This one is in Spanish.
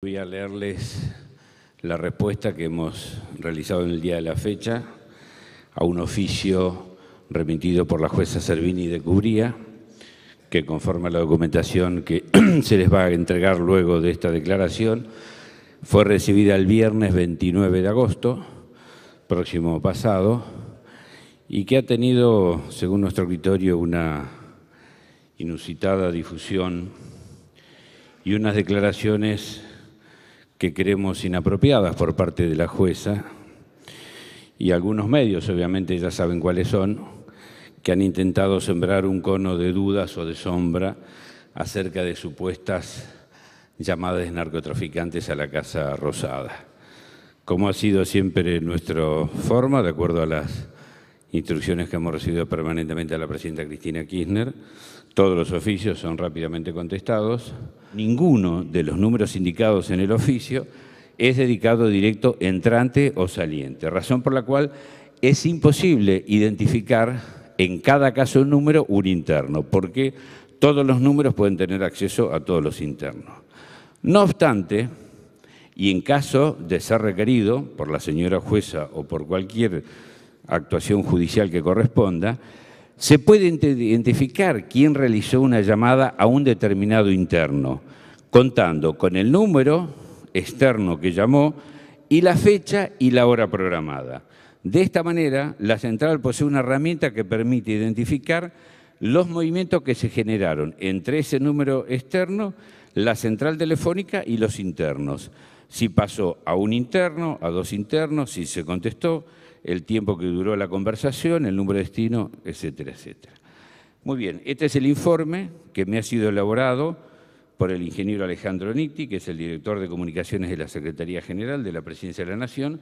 Voy a leerles la respuesta que hemos realizado en el día de la fecha a un oficio remitido por la jueza Servini de Cubría, que conforma la documentación que se les va a entregar luego de esta declaración, fue recibida el viernes 29 de agosto, próximo pasado, y que ha tenido, según nuestro auditorio, una inusitada difusión y unas declaraciones que creemos inapropiadas por parte de la jueza y algunos medios, obviamente ya saben cuáles son, que han intentado sembrar un cono de dudas o de sombra acerca de supuestas llamadas narcotraficantes a la Casa Rosada. Como ha sido siempre nuestra forma, de acuerdo a las instrucciones que hemos recibido permanentemente a la presidenta Cristina Kirchner. Todos los oficios son rápidamente contestados. Ninguno de los números indicados en el oficio es dedicado directo entrante o saliente, razón por la cual es imposible identificar en cada caso un número, un interno, porque todos los números pueden tener acceso a todos los internos. No obstante, y en caso de ser requerido por la señora jueza o por cualquier actuación judicial que corresponda, se puede identificar quién realizó una llamada a un determinado interno, contando con el número externo que llamó y la fecha y la hora programada. De esta manera, la central posee una herramienta que permite identificar los movimientos que se generaron entre ese número externo, la central telefónica y los internos si pasó a un interno, a dos internos, si se contestó, el tiempo que duró la conversación, el número de destino, etcétera, etcétera. Muy bien, este es el informe que me ha sido elaborado por el ingeniero Alejandro Nitti, que es el director de comunicaciones de la Secretaría General de la Presidencia de la Nación.